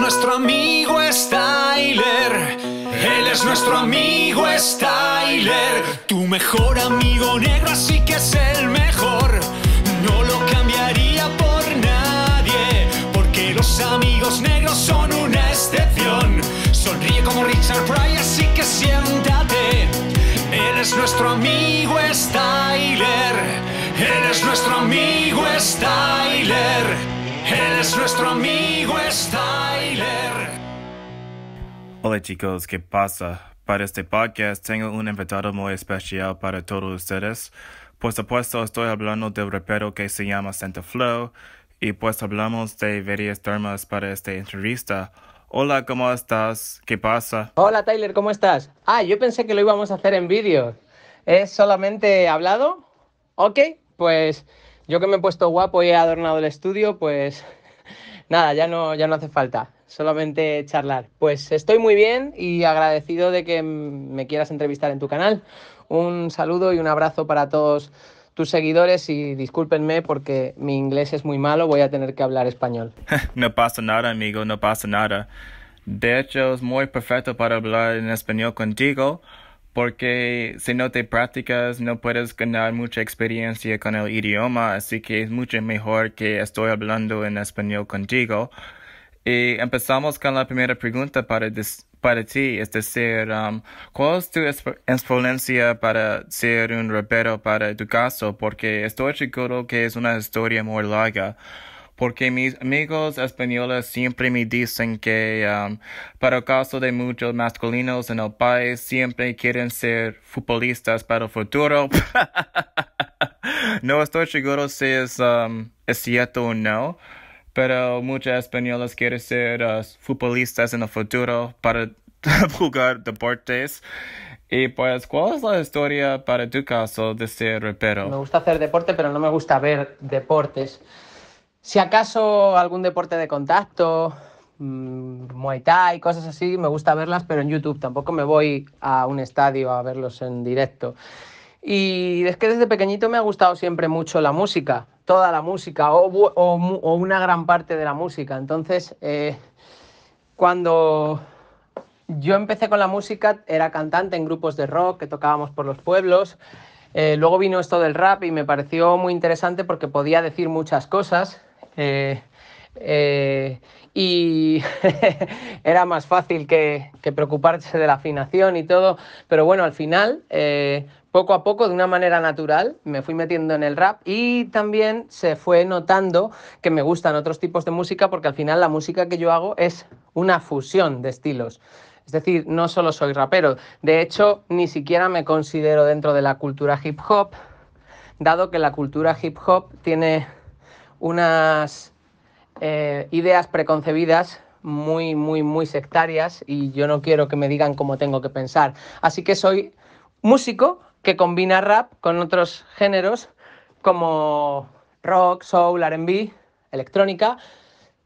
nuestro amigo Styler. Él es nuestro amigo Styler. Tu mejor amigo negro, así que es el mejor. No lo cambiaría por nadie, porque los amigos negros son una excepción. Sonríe como Richard Fry así que siéntate. Él es nuestro amigo Styler. Él es nuestro amigo Styler nuestro amigo Tyler Hola chicos, ¿qué pasa? Para este podcast tengo un invitado muy especial para todos ustedes. Por supuesto, estoy hablando del rapero que se llama Santa Flow y pues hablamos de varias temas para esta entrevista. Hola, ¿cómo estás? ¿Qué pasa? Hola, Tyler, ¿cómo estás? Ah, yo pensé que lo íbamos a hacer en vídeo. ¿Es solamente hablado? Ok, pues yo que me he puesto guapo y he adornado el estudio, pues Nada, ya no, ya no hace falta, solamente charlar. Pues estoy muy bien y agradecido de que me quieras entrevistar en tu canal. Un saludo y un abrazo para todos tus seguidores y discúlpenme porque mi inglés es muy malo, voy a tener que hablar español. no pasa nada, amigo, no pasa nada. De hecho, es muy perfecto para hablar en español contigo porque si no te practicas no puedes ganar mucha experiencia con el idioma, así que es mucho mejor que estoy hablando en español contigo. Y empezamos con la primera pregunta para, para ti, es decir, um, ¿cuál es tu experiencia para ser un rapero para tu caso? Porque estoy seguro que es una historia muy larga porque mis amigos españoles siempre me dicen que um, para el caso de muchos masculinos en el país siempre quieren ser futbolistas para el futuro. no estoy seguro si es, um, cierto o no, pero muchas españoles quieren ser uh, futbolistas en el futuro para jugar deportes. Y pues, ¿cuál es la historia para tu caso de ser repero? Me gusta hacer deporte, pero no me gusta ver deportes. Si acaso algún deporte de contacto, mm, Muay Thai, cosas así, me gusta verlas, pero en YouTube tampoco me voy a un estadio a verlos en directo. Y es que desde pequeñito me ha gustado siempre mucho la música, toda la música o, una gran parte de la música. Entonces, eh, cuando yo empecé con la música, era cantante en grupos de rock que tocábamos por los pueblos. Eh, luego vino esto del rap y me pareció muy interesante porque podía decir muchas cosas eh, eh, y era más fácil que, preocuparse de la afinación y todo, pero bueno, al final, eh, poco a poco, de una manera natural, me fui metiendo en el rap y también se fue notando que me gustan otros tipos de música porque al final la música que yo hago es una fusión de estilos. Es decir, no solo soy rapero, de hecho, ni siquiera me considero dentro de la cultura hip hop, dado que la cultura hip hop tiene unas eh, ideas preconcebidas muy, muy, muy sectarias y yo no quiero que me digan cómo tengo que pensar. Así que soy músico que combina rap con otros géneros como rock, soul, RB, electrónica,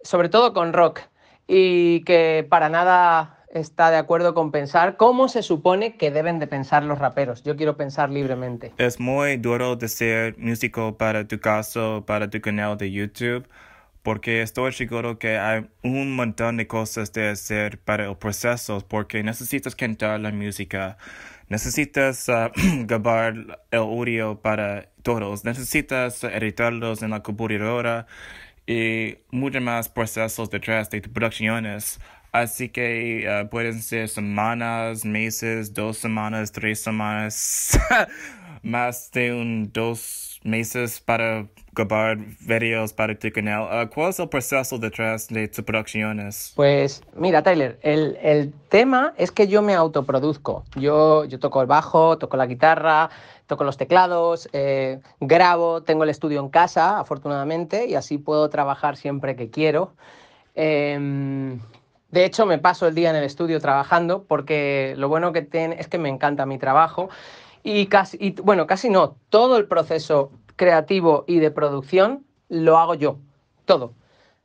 sobre todo con rock y que para nada está de acuerdo con pensar cómo se supone que deben de pensar los raperos. Yo quiero pensar libremente. Es muy duro ser músico para tu caso, para tu canal de YouTube, porque estoy seguro que hay un montón de cosas de hacer para el proceso, porque necesitas cantar la música, necesitas ah, grabar el audio para todos, necesitas editarlos en la computadora y muchos más procesos detrás de tus producciones. Así que eh, pueden ser semanas, meses, dos semanas, tres semanas, más de un dos meses para grabar videos para tu canal. Eh, ¿Cuál es el proceso detrás de tus producciones? Pues mira, Tyler, el, el, tema es que yo me autoproduzco. Yo, yo toco el bajo, toco la guitarra, toco los teclados, eh, grabo, tengo el estudio en casa, afortunadamente, y así puedo trabajar siempre que quiero. Em, de hecho, me paso el día en el estudio trabajando porque lo bueno que tiene es que me encanta mi trabajo y casi, bueno, casi no, todo el proceso creativo y de producción lo hago yo, todo.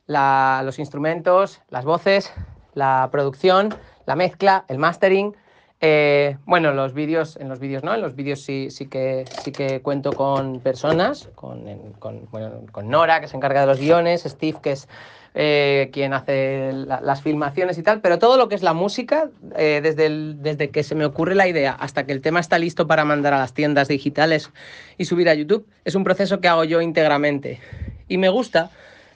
los instrumentos, las voces, la producción, la mezcla, el mastering. Eh, bueno, los vídeos, en los vídeos no, en los vídeos sí, sí, que, sí que cuento con personas, con, con Nora, que se encarga de los guiones, Steve, que es eh, quien hace las filmaciones y tal, pero todo lo que es la música, eh, desde, desde que se me ocurre la idea hasta que el tema está listo para mandar a las tiendas digitales y subir a YouTube, es un proceso que hago yo íntegramente. Y me gusta,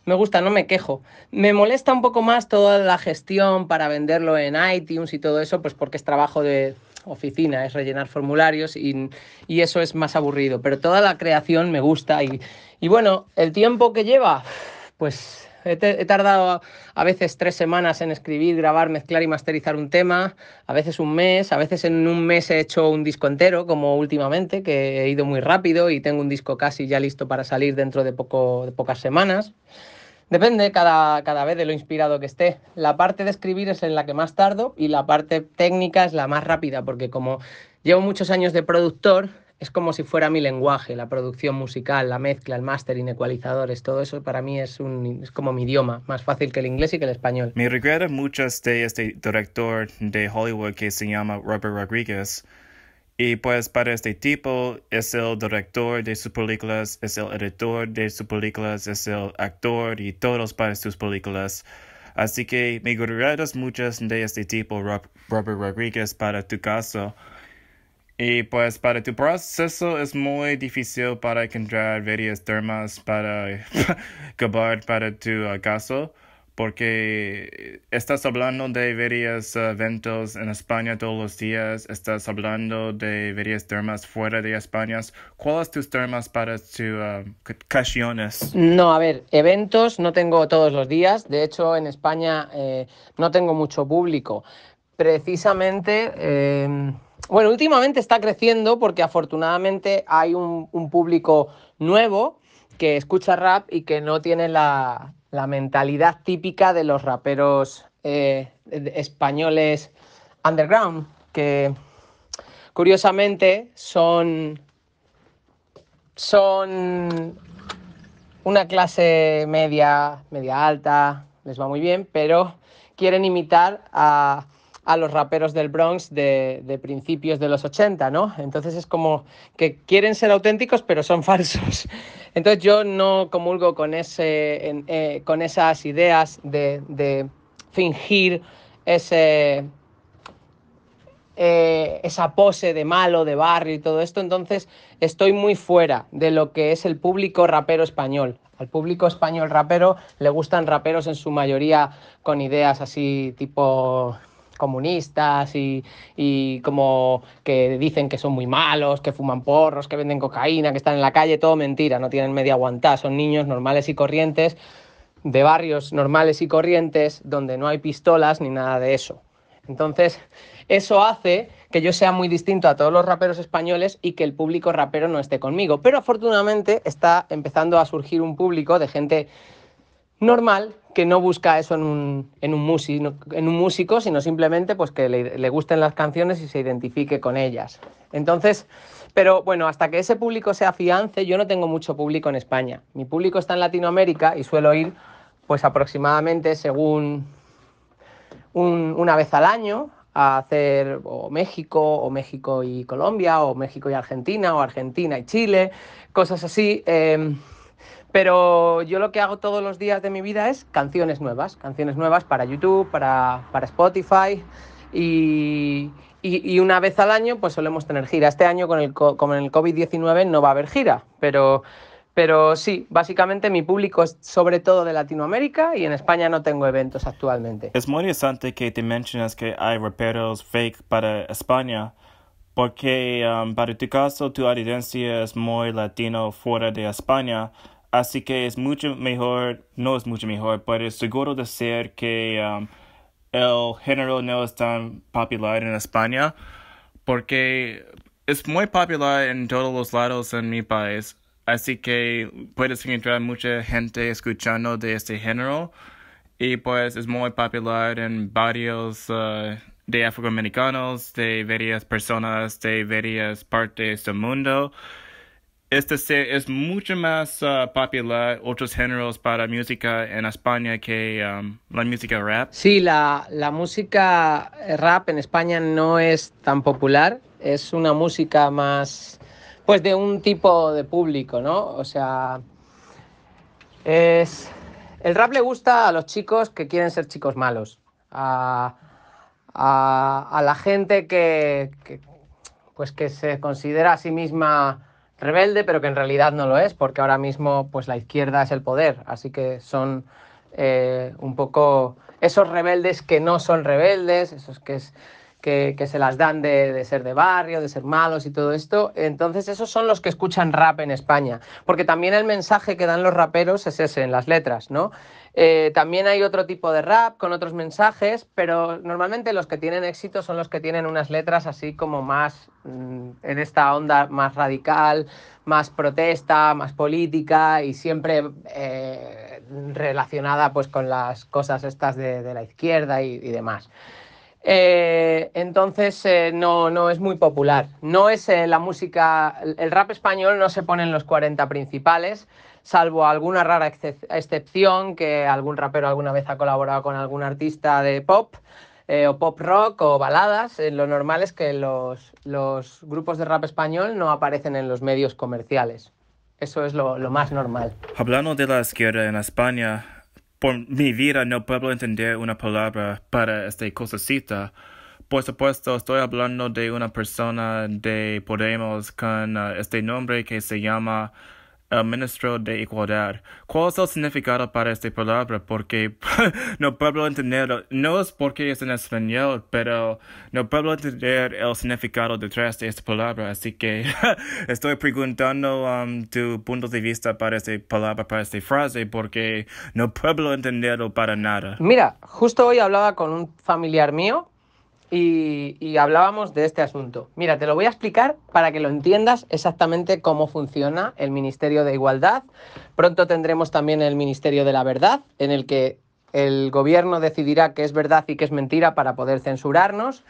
me gusta, no me quejo. Me molesta un poco más toda la gestión para venderlo en iTunes y todo eso, pues porque es trabajo de oficina, es rellenar formularios y, y eso es más aburrido. Pero toda la creación me gusta y, y bueno, el tiempo que lleva, pues He, tardado a, veces tres semanas en escribir, grabar, mezclar y masterizar un tema, a veces un mes, a veces en un mes he hecho un disco entero, como últimamente, que he ido muy rápido y tengo un disco casi ya listo para salir dentro de, poco, pocas semanas. Depende cada vez de lo inspirado que esté. La parte de escribir es en la que más tardo y la parte técnica es la más rápida, porque como llevo muchos años de productor, es como si fuera mi lenguaje, la producción musical, la mezcla, el mastering, ecualizadores, todo eso para mí es, un, como mi idioma, más fácil que el inglés y que el español. Me regreta mucho este, este director de Hollywood que se llama Robert Rodriguez. Y pues para este tipo es el director de sus películas, es el editor de sus películas, es el actor y todos para sus películas. Así que me regretas muchas de este tipo, Robert Rodriguez, para tu caso. Y pues para tu proceso es muy difícil para encontrar varias termas para acabar para tu uh, caso, porque estás hablando de varios uh, eventos en España todos los días, estás hablando de varias termas fuera de España. ¿Cuáles tus termas para tus ocasiones? Uh, no, a ver, eventos no tengo todos los días, de hecho en España eh, no tengo mucho público. Precisamente... Eh bueno, últimamente está creciendo porque afortunadamente hay un, público nuevo que escucha rap y que no tiene la, mentalidad típica de los raperos eh, españoles underground, que curiosamente son, son una clase media, media alta, les va muy bien, pero quieren imitar a a los raperos del Bronx de, de, principios de los 80, ¿no? Entonces es como que quieren ser auténticos pero son falsos. Entonces yo no comulgo con, ese, eh, con esas ideas de, fingir ese, eh, esa pose de malo, de barrio y todo esto, entonces estoy muy fuera de lo que es el público rapero español. Al público español rapero le gustan raperos en su mayoría con ideas así tipo comunistas y, y, como que dicen que son muy malos, que fuman porros, que venden cocaína, que están en la calle, todo mentira, no tienen media aguantada, son niños normales y corrientes, de barrios normales y corrientes, donde no hay pistolas ni nada de eso. Entonces, eso hace que yo sea muy distinto a todos los raperos españoles y que el público rapero no esté conmigo. Pero afortunadamente está empezando a surgir un público de gente normal que no busca eso en un, en un, músico, en un músico, sino simplemente pues, que le, gusten las canciones y se identifique con ellas. Entonces, pero bueno, hasta que ese público se afiance, yo no tengo mucho público en España. Mi público está en Latinoamérica y suelo ir pues aproximadamente según un, una vez al año a hacer o México, o México y Colombia, o México y Argentina, o Argentina y Chile, cosas así. Em, pero yo lo que hago todos los días de mi vida es canciones nuevas, canciones nuevas para YouTube, para, para Spotify y, y, una vez al año pues solemos tener gira. Este año con el, con el COVID-19 no va a haber gira, pero, pero sí, básicamente mi público es sobre todo de Latinoamérica y en España no tengo eventos actualmente. Es muy interesante que te mencionas que hay raperos fake para España, porque um, para tu caso tu audiencia es muy latino fuera de España. Así que es mucho mejor, no es mucho mejor, pero es seguro ser que um, el género no es tan popular en España porque es muy popular en todos los lados en mi país. Así que puedes encontrar mucha gente escuchando de este género y pues es muy popular en varios uh, de afroamericanos, de varias personas, de varias partes del mundo. Este es mucho más uh, popular otros géneros para música en España que um, la música rap. Sí, la, música eh, rap en España no es tan popular. Es una música más, pues, de un tipo de público, ¿no? O sea, es... El rap le gusta a los chicos que quieren ser chicos malos. A, a, a la gente que, que, pues, que se considera a sí misma rebelde, pero que en realidad no lo es, porque ahora mismo pues la izquierda es el poder, así que son eh, un poco esos rebeldes que no son rebeldes, esos que, se las dan de, de, ser de barrio, de ser malos y todo esto. Entonces esos son los que escuchan rap en España, porque también el mensaje que dan los raperos es ese en las letras, ¿no? Eh, también hay otro tipo de rap con otros mensajes, pero normalmente los que tienen éxito son los que tienen unas letras así como más mm, en esta onda más radical, más protesta, más política y siempre eh, relacionada pues con las cosas estas de, la izquierda y, demás. Eh, entonces no, es muy popular. No es la música, el rap español no se pone en los 40 principales, salvo alguna rara excepción que algún rapero alguna vez ha colaborado con algún artista de pop. Eh, o pop rock o baladas, eh, lo normal es que los, los, grupos de rap español no aparecen en los medios comerciales. Eso es lo, lo más normal. Hablando de la izquierda en España, por mi vida no puedo entender una palabra para esta cosacita Por supuesto, estoy hablando de una persona de Podemos con eh, este nombre que se llama Uh, ministro de Igualdad. ¿Cuál es el significado para esta palabra? Porque no puedo entenderlo. no es porque es en español, pero no puedo entender el significado detrás de esta palabra. Así que estoy preguntando um, tu punto de vista para esta palabra, para esta frase, porque no puedo entenderlo para nada. Mira, justo hoy hablaba con un familiar mío y, hablábamos de este asunto. Mira, te lo voy a explicar para que lo entiendas exactamente cómo funciona el Ministerio de Igualdad. Pronto tendremos también el Ministerio de la Verdad, en el que el gobierno decidirá qué es verdad y qué es mentira para poder censurarnos.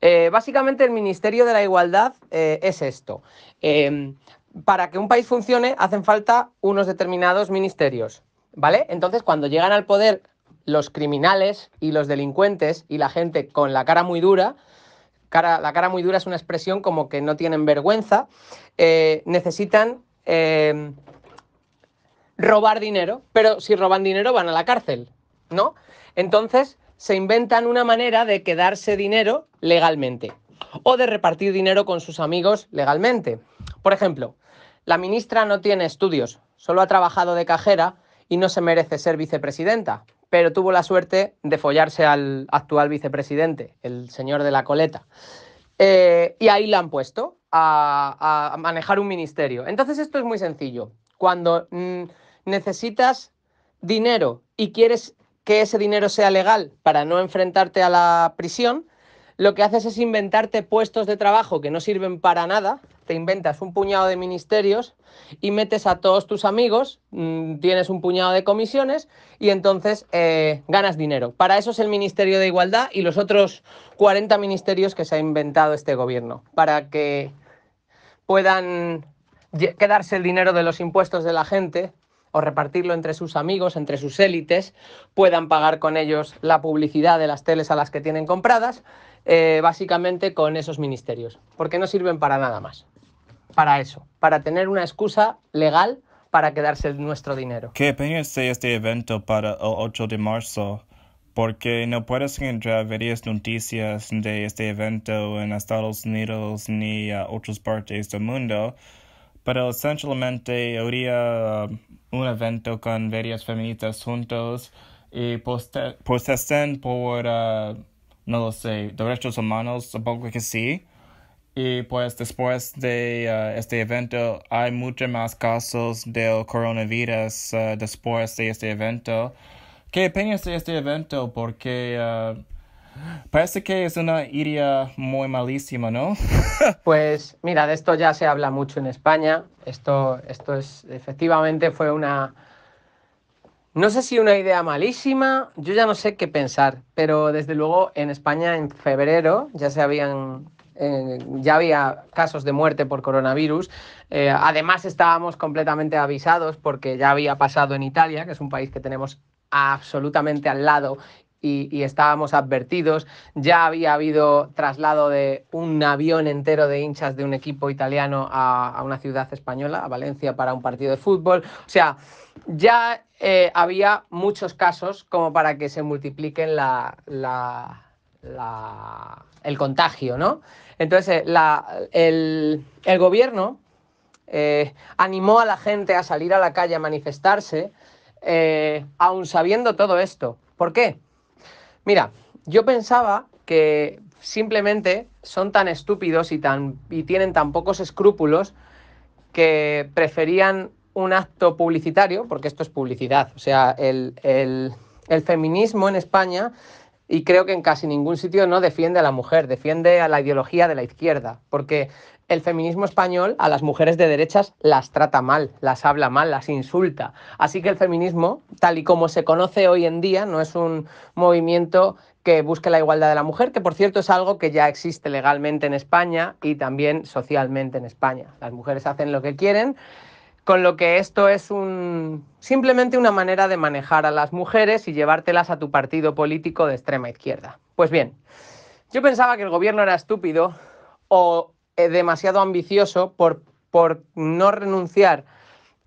Eh, básicamente el Ministerio de la Igualdad eh, es esto. Em, para que un país funcione hacen falta unos determinados ministerios, ¿vale? Entonces cuando llegan al poder los criminales y los delincuentes y la gente con la cara muy dura, la cara muy dura es una expresión como que no tienen vergüenza, eh, necesitan em, robar dinero, pero si roban dinero van a la cárcel, ¿no? Entonces se inventan una manera de quedarse dinero legalmente o de repartir dinero con sus amigos legalmente. Por ejemplo, la ministra no tiene estudios, solo ha trabajado de cajera y no se merece ser vicepresidenta, pero tuvo la suerte de follarse al actual vicepresidente, el señor de la coleta. Eh, y ahí la han puesto a, manejar un ministerio. Entonces esto es muy sencillo. Cuando mm, necesitas dinero y quieres que ese dinero sea legal para no enfrentarte a la prisión, lo que haces es inventarte puestos de trabajo que no sirven para nada, te inventas un puñado de ministerios y metes a todos tus amigos, mm, tienes un puñado de comisiones y entonces eh, ganas dinero. Para eso es el Ministerio de Igualdad y los otros 40 ministerios que se ha inventado este gobierno, para que puedan quedarse el dinero de los impuestos de la gente o repartirlo entre sus amigos, entre sus élites, puedan pagar con ellos la publicidad de las teles a las que tienen compradas eh, básicamente con esos ministerios, porque no sirven para nada más, para eso, para tener una excusa legal para quedarse nuestro dinero. ¿Qué opinas de este evento para el 8 de marzo? Porque no puedes encontrar varias noticias de este evento en Estados Unidos ni a otras partes del mundo, pero esencialmente habría um, un evento con varias feministas juntos y protestan por... Uh, no lo sé, derechos humanos, supongo que sí. Y pues después de eh, este evento hay muchos más casos del coronavirus eh, después de este evento. ¿Qué opinas de este evento? Porque eh, parece que es una idea muy malísima, ¿no? pues mira, de esto ya se habla mucho en España. Esto, esto es efectivamente fue una no sé si una idea malísima, yo ya no sé qué pensar, pero desde luego en España en febrero ya se habían eh, ya había casos de muerte por coronavirus. Eh, además estábamos completamente avisados porque ya había pasado en Italia, que es un país que tenemos absolutamente al lado y, estábamos advertidos. Ya había habido traslado de un avión entero de hinchas de un equipo italiano a, a una ciudad española, a Valencia, para un partido de fútbol. O sea, ya eh, había muchos casos como para que se multipliquen el contagio, ¿no? Entonces, eh, el, gobierno eh, animó a la gente a salir a la calle a manifestarse, aún aun sabiendo todo esto. ¿Por qué? Mira, yo pensaba que simplemente son tan estúpidos y, tan, y tienen tan pocos escrúpulos que preferían un acto publicitario, porque esto es publicidad, o sea, el, feminismo en España y creo que en casi ningún sitio no defiende a la mujer, defiende a la ideología de la izquierda, porque el feminismo español a las mujeres de derechas las trata mal, las habla mal, las insulta. Así que el feminismo, tal y como se conoce hoy en día, no es un movimiento que busque la igualdad de la mujer, que por cierto es algo que ya existe legalmente en España y también socialmente en España. Las mujeres hacen lo que quieren con lo que esto es un, simplemente una manera de manejar a las mujeres y llevártelas a tu partido político de extrema izquierda. Pues bien, yo pensaba que el gobierno era estúpido o eh, demasiado ambicioso por, no renunciar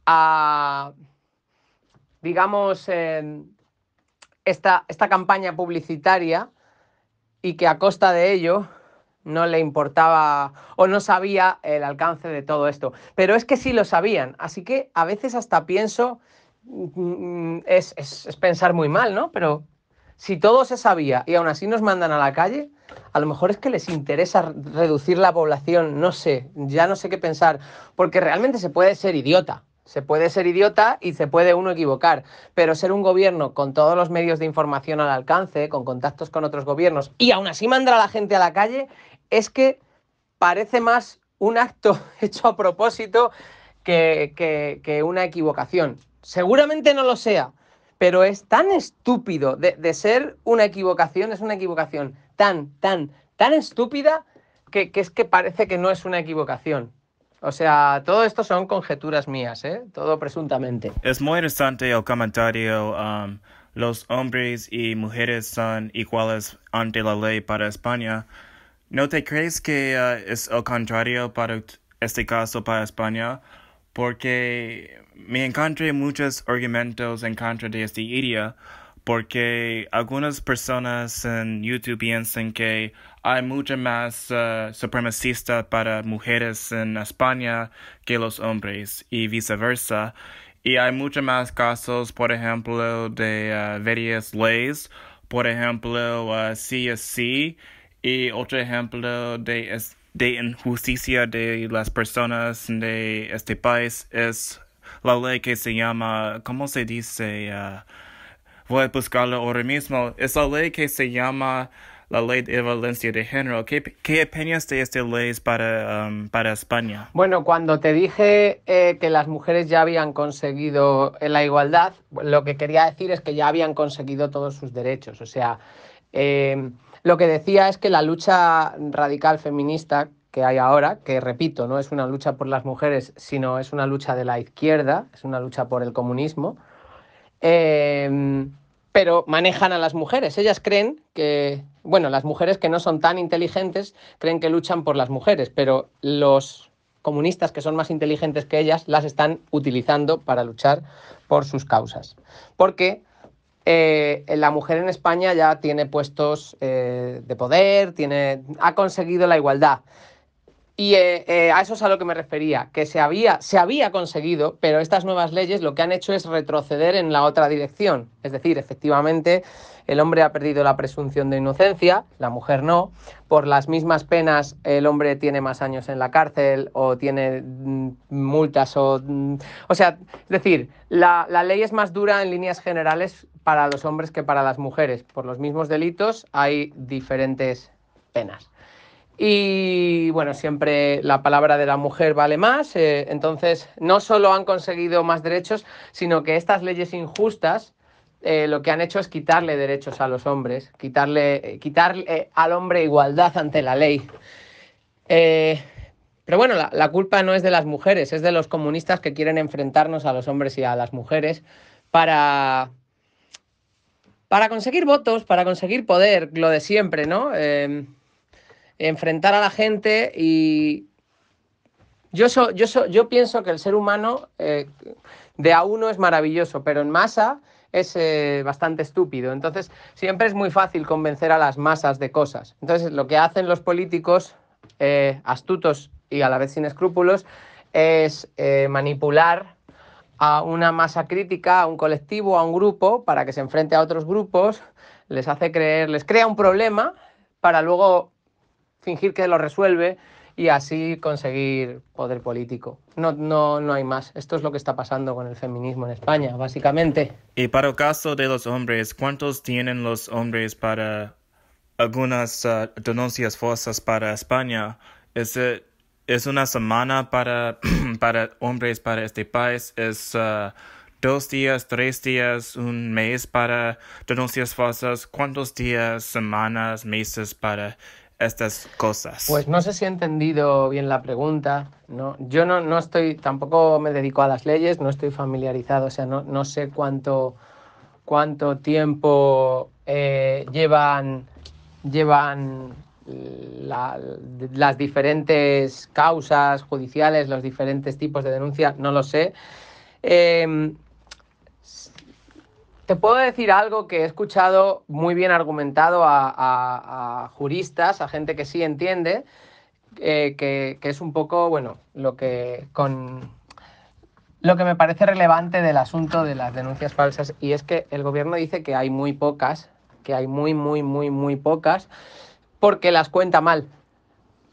a, digamos, eh, esta, esta campaña publicitaria y que a costa de ello no le importaba o no sabía el alcance de todo esto. Pero es que sí lo sabían, así que a veces hasta pienso, mm, es, pensar muy mal, ¿no? Pero si todo se sabía y aún así nos mandan a la calle, a lo mejor es que les interesa reducir la población, no sé, ya no sé qué pensar, porque realmente se puede ser idiota. Se puede ser idiota y se puede uno equivocar, pero ser un gobierno con todos los medios de información al alcance, con contactos con otros gobiernos y aún así mandar a la gente a la calle es que parece más un acto hecho a propósito que, una equivocación. Seguramente no lo sea, pero es tan estúpido de, ser una equivocación, es una equivocación tan, tan, tan estúpida que, es que parece que no es una equivocación. O sea, todo esto son conjeturas mías, ¿eh? Todo presuntamente. Es muy interesante el comentario. Um, los hombres y mujeres son iguales ante la ley para España. ¿No te crees que uh, es el contrario para este caso para España? Porque me encontré muchos argumentos en contra de esta idea, porque algunas personas en YouTube piensan que hay mucho más uh, supremacista para mujeres en España que los hombres y viceversa. Y hay muchos más casos, por ejemplo, de uh, varias leyes, por ejemplo, CSC y otro ejemplo de, de injusticia de las personas de este país es la ley que se llama, ¿cómo se dice? Ah, voy a buscarlo ahora mismo. Es la ley que se llama la ley de violencia de género. ¿Qué, qué opinas de esta ley para, um, para España? Bueno, cuando te dije eh, que las mujeres ya habían conseguido eh, la igualdad, lo que quería decir es que ya habían conseguido todos sus derechos. O sea, eh, lo que decía es que la lucha radical feminista que hay ahora, que repito, no es una lucha por las mujeres, sino es una lucha de la izquierda, es una lucha por el comunismo, em, pero manejan a las mujeres. Ellas creen que, bueno, las mujeres que no son tan inteligentes creen que luchan por las mujeres, pero los comunistas que son más inteligentes que ellas las están utilizando para luchar por sus causas. Porque eh, la mujer en España ya tiene puestos eh, de poder, tiene, ha conseguido la igualdad. Y eh, a eso es a lo que me refería, que se había, se había conseguido, pero estas nuevas leyes lo que han hecho es retroceder en la otra dirección. Es decir, efectivamente, el hombre ha perdido la presunción de inocencia, la mujer no. Por las mismas penas, el hombre tiene más años en la cárcel o tiene mm, multas o... Mm, o sea, es decir, la, la ley es más dura en líneas generales para los hombres que para las mujeres. Por los mismos delitos hay diferentes penas. Y bueno, siempre la palabra de la mujer vale más. Eh, entonces, no solo han conseguido más derechos, sino que estas leyes injustas eh, lo que han hecho es quitarle derechos a los hombres, quitarle, eh, quitarle al hombre igualdad ante la ley. pero bueno, la, culpa no es de las mujeres, es de los comunistas que quieren enfrentarnos a los hombres y a las mujeres para, para conseguir votos, para conseguir poder, lo de siempre, ¿no? Em, enfrentar a la gente y... Yo, yo, yo pienso que el ser humano eh, de a uno es maravilloso, pero en masa es eh, bastante estúpido. Entonces, siempre es muy fácil convencer a las masas de cosas. Entonces, lo que hacen los políticos eh, astutos y a la vez sin escrúpulos es manipular a una masa crítica, a un colectivo, a un grupo, para que se enfrente a otros grupos, les hace creer, les crea un problema para luego fingir que lo resuelve y así conseguir poder político. No, no, no hay más. Esto es lo que está pasando con el feminismo en España, básicamente. Y para el caso de los hombres, ¿cuántos tienen los hombres para algunas eh, denuncias falsas para España? es una semana para, para hombres, para este país. Es uh, dos días, tres días, un mes para denuncias falsas. ¿Cuántos días, semanas, meses para estas cosas? Pues no sé si he entendido bien la pregunta. No, yo no, no estoy, tampoco me dedico a las leyes, no estoy familiarizado, o sea, no, no sé cuánto, cuánto tiempo eh, llevan, llevan las diferentes causas judiciales, los diferentes tipos de denuncia, no lo sé. Em, te puedo decir algo que he escuchado muy bien argumentado a, juristas, a gente que sí entiende, eh, que, que, es un poco, bueno, lo que con lo que me parece relevante del asunto de las denuncias falsas, y es que el gobierno dice que hay muy pocas, que hay muy, muy, muy, muy pocas, porque las cuenta mal.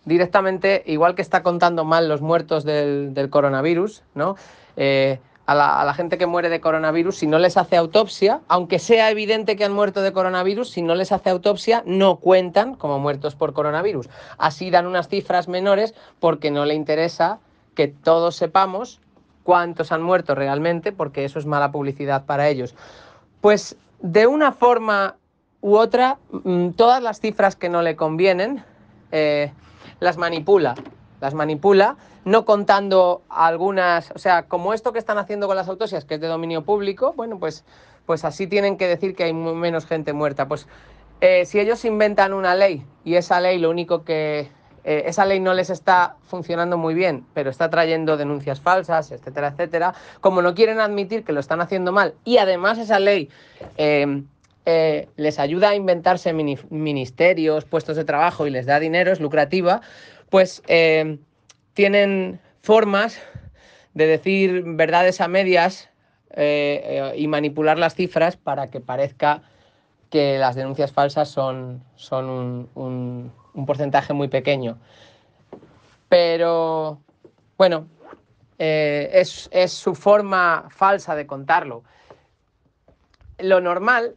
Directamente, igual que está contando mal los muertos del, coronavirus, ¿no? Eh, a, la, a la gente que muere de coronavirus, si no les hace autopsia, aunque sea evidente que han muerto de coronavirus, si no les hace autopsia, no cuentan como muertos por coronavirus. Así dan unas cifras menores porque no le interesa que todos sepamos cuántos han muerto realmente, porque eso es mala publicidad para ellos. Pues de una forma u otra, mm, todas las cifras que no le convienen eh, las manipula. Las manipula, no contando algunas, o sea, como esto que están haciendo con las autopsias, que es de dominio público, bueno, pues, pues así tienen que decir que hay menos gente muerta. Pues eh, si ellos inventan una ley y esa ley lo único que eh, esa ley no les está funcionando muy bien, pero está trayendo denuncias falsas, etcétera, etcétera, como no quieren admitir que lo están haciendo mal y además esa ley eh, les ayuda a inventarse ministerios, puestos de trabajo y les da dinero, es lucrativa, pues eh, tienen formas de decir verdades a medias eh, y manipular las cifras para que parezca que las denuncias falsas son, son un, porcentaje muy pequeño. Pero, bueno, es, es, su forma falsa de contarlo. Lo normal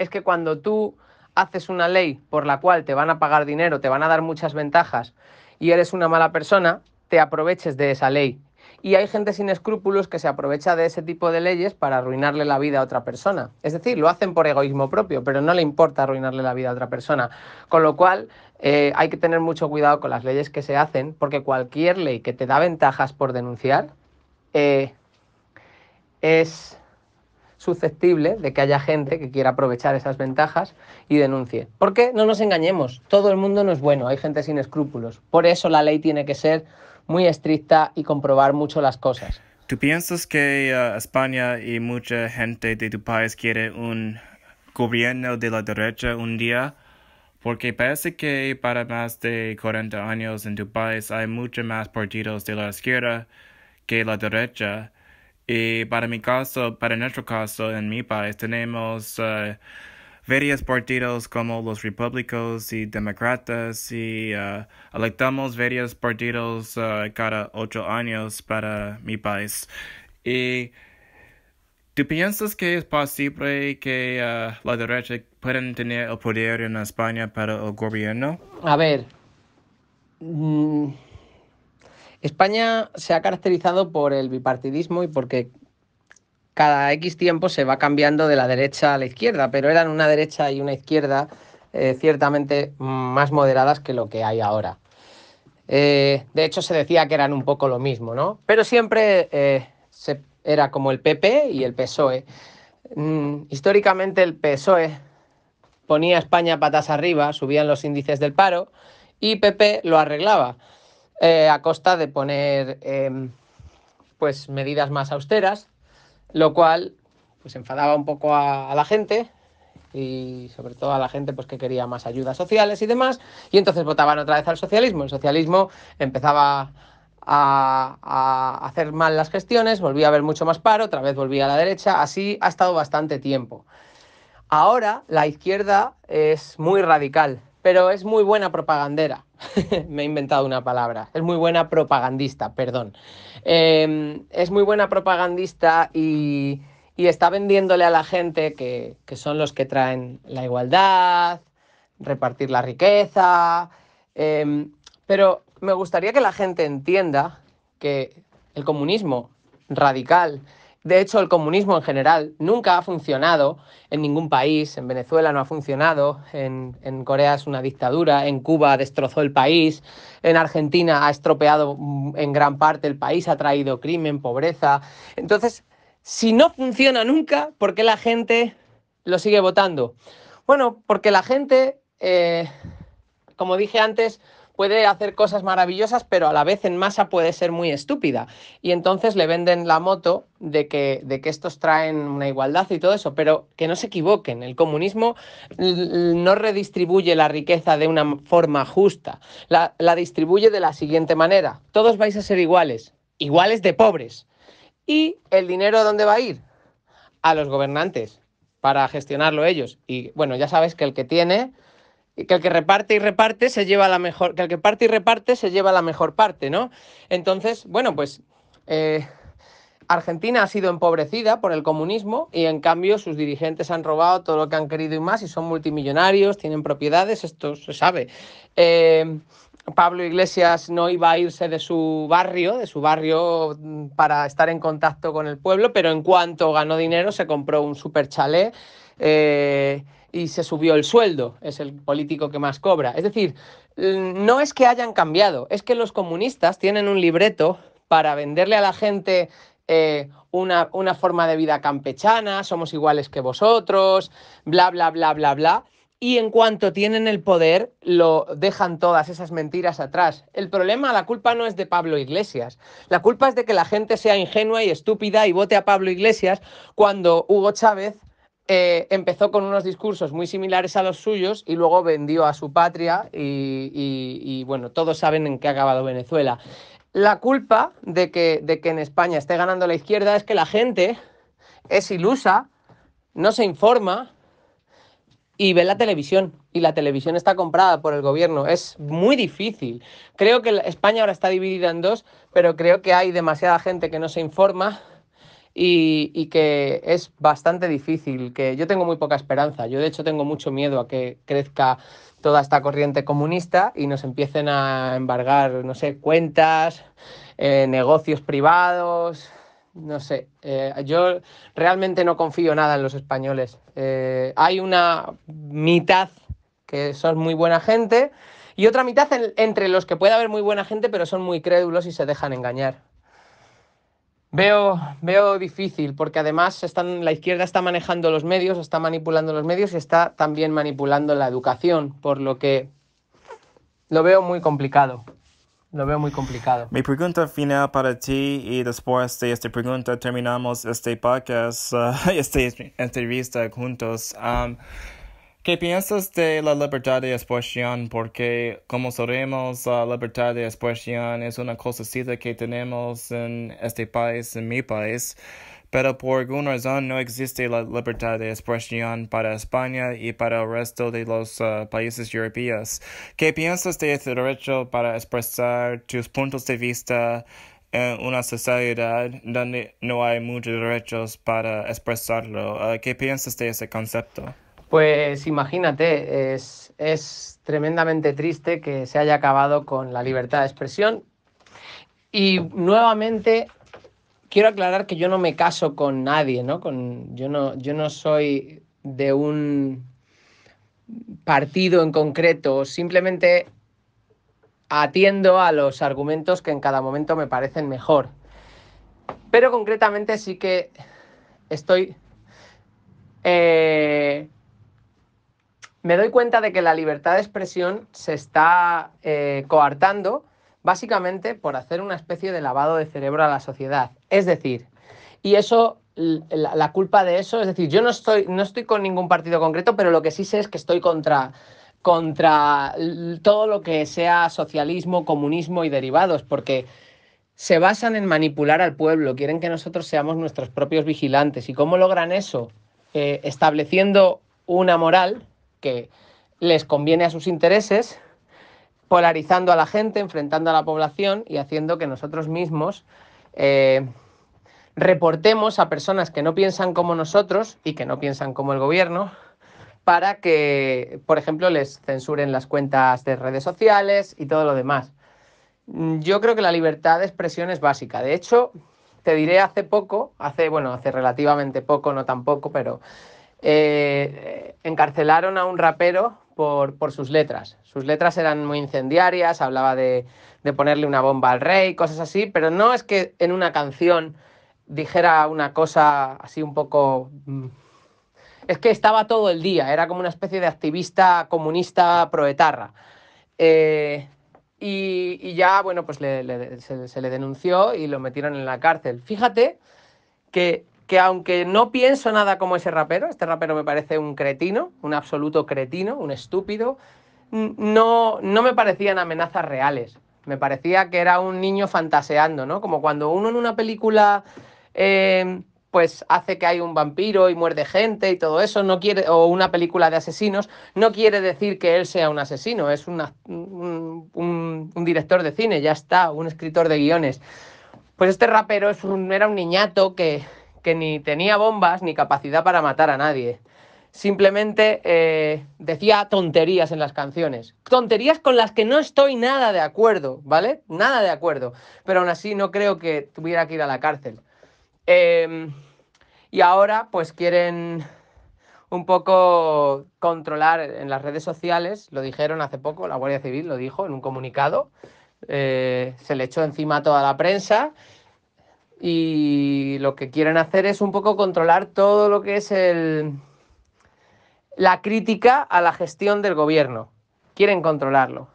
es que cuando tú haces una ley por la cual te van a pagar dinero, te van a dar muchas ventajas y eres una mala persona, te aproveches de esa ley. Y hay gente sin escrúpulos que se aprovecha de ese tipo de leyes para arruinarle la vida a otra persona. Es decir, lo hacen por egoísmo propio, pero no le importa arruinarle la vida a otra persona. Con lo cual, eh, hay que tener mucho cuidado con las leyes que se hacen, porque cualquier ley que te da ventajas por denunciar eh, es susceptible de que haya gente que quiera aprovechar esas ventajas y denuncie. Porque no nos engañemos, todo el mundo no es bueno, hay gente sin escrúpulos. Por eso la ley tiene que ser muy estricta y comprobar mucho las cosas. ¿Tú piensas que eh, España y mucha gente de tu país quiere un gobierno de la derecha un día? Porque parece que para más de 40 años en tu país hay mucho más partidos de la izquierda que la derecha. Y eh, para mi caso, para nuestro caso, en mi país tenemos eh, varios partidos como los republicanos y demócratas y eh, electamos varios partidos cada ocho años para mi país. Y ¿Tú piensas que es posible que la derecha pueda tener el poder en España para el gobierno? A ver. Mm, España se ha caracterizado por el bipartidismo y porque cada X tiempo se va cambiando de la derecha a la izquierda, pero eran una derecha y una izquierda eh, ciertamente más moderadas que lo que hay ahora. Eh, de hecho, se decía que eran un poco lo mismo, ¿no? Pero siempre eh, era como el PP y el PSOE. Mm, históricamente el PSOE ponía a España patas arriba, subían los índices del paro y PP lo arreglaba. Eh, a costa de poner em, pues medidas más austeras, lo cual pues enfadaba un poco a, la gente y sobre todo a la gente pues que quería más ayudas sociales y demás y entonces votaban otra vez al socialismo. El socialismo empezaba a, a hacer mal las gestiones, volvía a haber mucho más paro, otra vez volvía a la derecha, así ha estado bastante tiempo. Ahora la izquierda es muy radical pero es muy buena propagandera. Me he inventado una palabra. Es muy buena propagandista, perdón. Em, es muy buena propagandista y, está vendiéndole a la gente que, son los que traen la igualdad, repartir la riqueza. Em, pero me gustaría que la gente entienda que el comunismo radical de hecho, el comunismo en general nunca ha funcionado en ningún país. En Venezuela no ha funcionado, en, Corea es una dictadura, en Cuba destrozó el país, en Argentina ha estropeado mm, en gran parte el país, ha traído crimen, pobreza. Entonces, si no funciona nunca, ¿por qué la gente lo sigue votando? Bueno, porque la gente, eh, como dije antes, puede hacer cosas maravillosas, pero a la vez en masa puede ser muy estúpida. Y entonces le venden la moto de que, de que estos traen una igualdad y todo eso, pero que no se equivoquen, el comunismo no redistribuye la riqueza de una forma justa, la, la distribuye de la siguiente manera, todos vais a ser iguales, iguales de pobres. ¿Y el dinero dónde va a ir? A los gobernantes, para gestionarlo ellos. Y bueno, ya sabes que el que tiene que el que reparte y reparte se lleva la mejor, que el que parte y reparte se lleva la mejor parte, ¿no? Entonces, bueno, pues eh, Argentina ha sido empobrecida por el comunismo y en cambio sus dirigentes han robado todo lo que han querido y más y son multimillonarios, tienen propiedades, esto se sabe. Eh, Pablo Iglesias no iba a irse de su barrio, de su barrio mm, para estar en contacto con el pueblo, pero en cuanto ganó dinero se compró un super chalet. Eh, y se subió el sueldo, es el político que más cobra. Es decir, mm, no es que hayan cambiado, es que los comunistas tienen un libreto para venderle a la gente eh, una, una forma de vida campechana, somos iguales que vosotros, bla, bla, bla, bla, bla. Y en cuanto tienen el poder, lo dejan todas esas mentiras atrás. El problema, la culpa no es de Pablo Iglesias. La culpa es de que la gente sea ingenua y estúpida y vote a Pablo Iglesias cuando Hugo Chávez eh, empezó con unos discursos muy similares a los suyos y luego vendió a su patria y, bueno, todos saben en qué ha acabado Venezuela. La culpa de que, de que en España esté ganando la izquierda es que la gente es ilusa, no se informa, y ve la televisión. Y la televisión está comprada por el gobierno. Es muy difícil. Creo que España ahora está dividida en dos, pero creo que hay demasiada gente que no se informa y, que es bastante difícil, que yo tengo muy poca esperanza, yo de hecho tengo mucho miedo a que crezca toda esta corriente comunista y nos empiecen a embargar, no sé, cuentas, eh, negocios privados, no sé, eh, yo realmente no confío nada en los españoles. Eh, hay una mitad que son muy buena gente y otra mitad entre los que puede haber muy buena gente pero son muy crédulos y se dejan engañar. Veo, veo difícil, porque además la izquierda está manejando los medios, está manipulando los medios y está también manipulando la educación, por lo que lo veo muy complicado. Lo veo muy complicado. Mi pregunta final para ti y después de esta pregunta terminamos este podcast, esta entrevista juntos. ¿Qué piensas de la libertad de expresión? Porque, como sabemos, la libertad de expresión es una cosa que tenemos en este país, en mi país, pero por alguna razón no existe la libertad de expresión para España y para el resto de los eh, países europeos. ¿Qué piensas de este derecho para expresar tus puntos de vista en una sociedad donde no hay muchos derechos para expresarlo? Eh, ¿Qué piensas de ese concepto? Pues imagínate, es, tremendamente triste que se haya acabado con la libertad de expresión. Y nuevamente quiero aclarar que yo no me caso con nadie, ¿no? Con, yo, no yo no soy de un partido en concreto, simplemente atiendo a los argumentos que en cada momento me parecen mejor. Pero concretamente sí que estoy eh, me doy cuenta de que la libertad de expresión se está eh, coartando básicamente por hacer una especie de lavado de cerebro a la sociedad. Es decir, y eso, la, culpa de eso, es decir, yo no estoy, no estoy con ningún partido concreto, pero lo que sí sé es que estoy contra contra todo lo que sea socialismo, comunismo y derivados, porque se basan en manipular al pueblo, quieren que nosotros seamos nuestros propios vigilantes. ¿Y cómo logran eso? Eh, estableciendo una moral que les conviene a sus intereses, polarizando a la gente, enfrentando a la población y haciendo que nosotros mismos eh, reportemos a personas que no piensan como nosotros y que no piensan como el gobierno para que, por ejemplo, les censuren las cuentas de redes sociales y todo lo demás. Yo creo que la libertad de expresión es básica. De hecho, te diré hace poco, hace, bueno, hace relativamente poco, no tampoco, pero eh, encarcelaron a un rapero por, sus letras. Sus letras eran muy incendiarias, hablaba de, ponerle una bomba al rey, cosas así, pero no es que en una canción dijera una cosa así un poco... Mm, es que estaba todo el día, era como una especie de activista comunista proetarra. Eh, y, ya, bueno, pues se, le denunció y lo metieron en la cárcel. Fíjate que que aunque no pienso nada como ese rapero, este rapero me parece un cretino, un absoluto cretino, un estúpido, no, no me parecían amenazas reales. Me parecía que era un niño fantaseando, ¿no? Como cuando uno en una película em, pues hace que hay un vampiro y muerde gente y todo eso, no quiere, o una película de asesinos, no quiere decir que él sea un asesino, es un, un, director de cine, ya está, un escritor de guiones. Pues este rapero era un niñato que que ni tenía bombas ni capacidad para matar a nadie. Simplemente eh, decía tonterías en las canciones. Tonterías con las que no estoy nada de acuerdo, ¿vale? Nada de acuerdo. Pero aún así no creo que tuviera que ir a la cárcel. Em, y ahora pues quieren un poco controlar en las redes sociales, lo dijeron hace poco, la Guardia Civil lo dijo en un comunicado, eh, se le echó encima a toda la prensa y lo que quieren hacer es un poco controlar todo lo que es el, la crítica a la gestión del gobierno. Quieren controlarlo.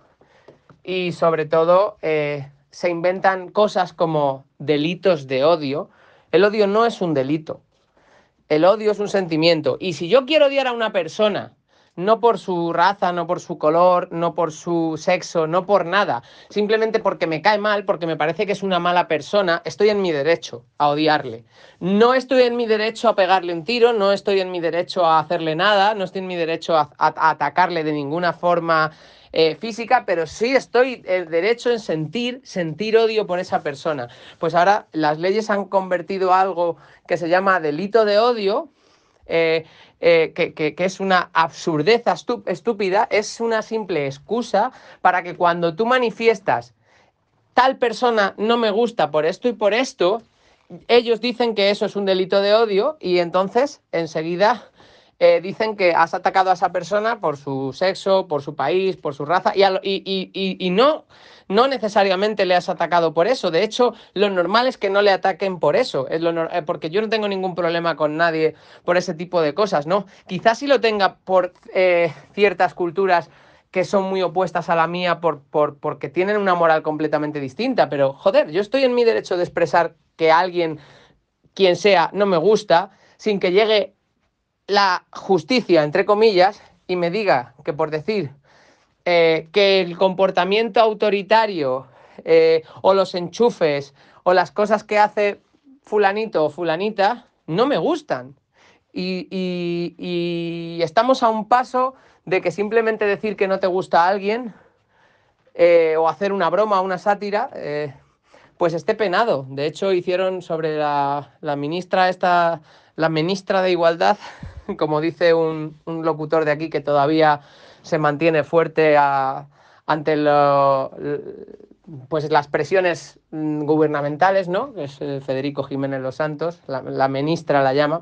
Y sobre todo eh, se inventan cosas como delitos de odio. El odio no es un delito. El odio es un sentimiento. Y si yo quiero odiar a una persona no por su raza, no por su color, no por su sexo, no por nada, simplemente porque me cae mal, porque me parece que es una mala persona, estoy en mi derecho a odiarle. No estoy en mi derecho a pegarle un tiro, no estoy en mi derecho a hacerle nada, no estoy en mi derecho a, atacarle de ninguna forma eh, física, pero sí estoy el derecho en sentir, sentir odio por esa persona. Pues ahora las leyes han convertido algo que se llama delito de odio, eh, eh, que, que, es una absurdeza estúpida, es una simple excusa para que cuando tú manifiestas tal persona no me gusta por esto y por esto, ellos dicen que eso es un delito de odio y entonces enseguida eh, dicen que has atacado a esa persona por su sexo, por su país, por su raza, y, no, no necesariamente le has atacado por eso. De hecho, lo normal es que no le ataquen por eso, es eh, porque yo no tengo ningún problema con nadie por ese tipo de cosas, ¿no? Quizás si lo tenga por eh, ciertas culturas que son muy opuestas a la mía porque tienen una moral completamente distinta, pero joder, yo estoy en mi derecho de expresar que alguien, quien sea, no me gusta, sin que llegue la justicia, entre comillas, y me diga que por decir eh, que el comportamiento autoritario eh, o los enchufes o las cosas que hace fulanito o fulanita no me gustan. Y, estamos a un paso de que simplemente decir que no te gusta a alguien eh, o hacer una broma, o una sátira, pues esté penado. De hecho, hicieron sobre la ministra esta, la ministra de Igualdad, como dice un, locutor de aquí que todavía se mantiene fuerte ante pues las presiones mm, gubernamentales, ¿no? Es eh, Federico Jiménez Los Santos, la, ministra la llama.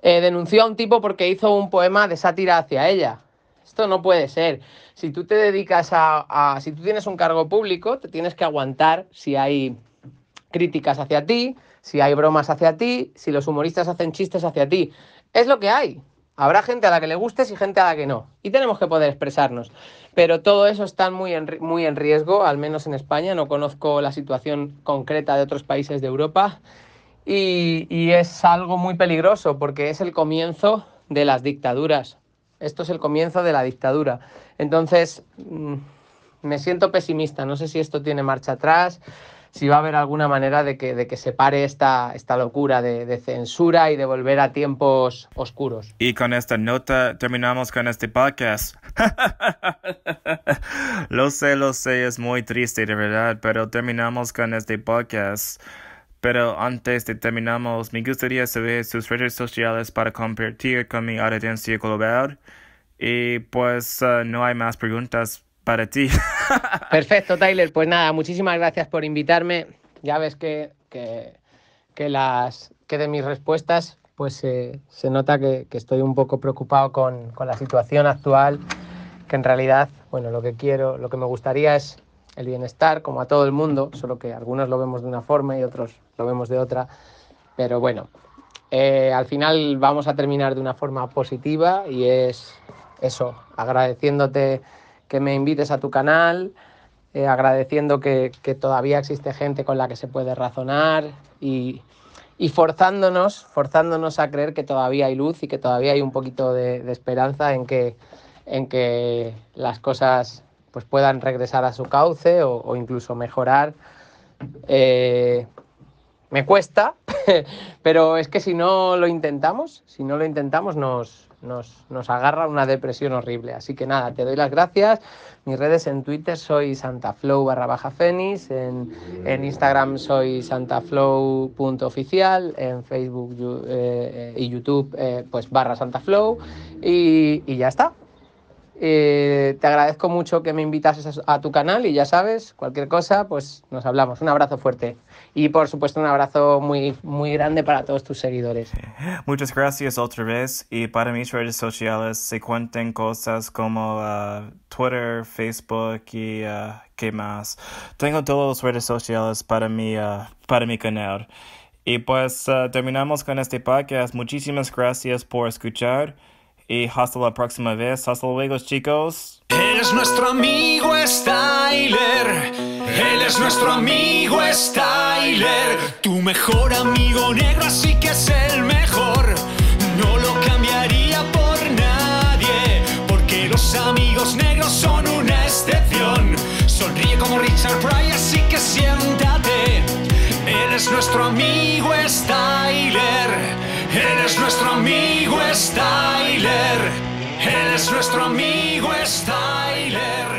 Eh, denunció a un tipo porque hizo un poema de sátira hacia ella. Esto no puede ser. Si tú te dedicas a, si tú tienes un cargo público, te tienes que aguantar si hay críticas hacia ti, si hay bromas hacia ti, si los humoristas hacen chistes hacia ti. Es lo que hay. Habrá gente a la que le guste y gente a la que no. Y tenemos que poder expresarnos. Pero todo eso está muy en, riesgo, al menos en España. No conozco la situación concreta de otros países de Europa. Y, y es algo muy peligroso porque es el comienzo de las dictaduras. Esto es el comienzo de la dictadura. Entonces, mm, me siento pesimista. No sé si esto tiene marcha atrás si va a haber alguna manera de que, de que se pare esta, esta locura de, de censura y de volver a tiempos oscuros. Y con esta nota terminamos con este podcast. lo sé, lo sé, es muy triste de verdad, pero terminamos con este podcast. Pero antes de terminamos, me gustaría saber sus redes sociales para compartir con mi audiencia global. Y pues eh, no hay más preguntas para ti. Perfecto, Tyler. Pues nada, muchísimas gracias por invitarme. Ya ves que, que, las, que de mis respuestas pues se nota que, estoy un poco preocupado con, la situación actual, que en realidad, bueno, lo que quiero, lo que me gustaría es el bienestar, como a todo el mundo, solo que algunos lo vemos de una forma y otros lo vemos de otra, pero bueno, eh, al final vamos a terminar de una forma positiva y es eso, agradeciéndote que me invites a tu canal, eh, agradeciendo que, todavía existe gente con la que se puede razonar y, forzándonos, forzándonos a creer que todavía hay luz y que todavía hay un poquito de, esperanza en que, en que las cosas pues puedan regresar a su cauce o, incluso mejorar. Eh, me cuesta, pero es que si no lo intentamos, si no lo intentamos nos, nos, nos agarra una depresión horrible. Así que nada, te doy las gracias. Mis redes en Twitter soy santaflow barra baja fenis, en, en Instagram soy santaflow.oficial, en Facebook eh, eh, y YouTube eh, pues barra santaflow y, y ya está. Eh, te agradezco mucho que me invitases a, tu canal y ya sabes, cualquier cosa, pues nos hablamos. Un abrazo fuerte y por supuesto un abrazo muy, muy grande para todos tus seguidores. Muchas gracias otra vez y para mis redes sociales se cuentan cosas como uh, Twitter, Facebook y uh, qué más. Tengo todas las redes sociales para mi, uh, para mi canal. Y pues terminamos con este podcast. Muchísimas gracias por escuchar y hasta la próxima vez. Hasta luego, chicos. Él es nuestro amigo Styler. Él es nuestro amigo Styler. Tu mejor amigo negro, así que es el mejor. No lo cambiaría por nadie, porque los amigos negros son una excepción. Sonríe como Richard Pryor, así que siéntate. Él es nuestro amigo Styler. Él es nuestro amigo Styler. Él es nuestro amigo Styler.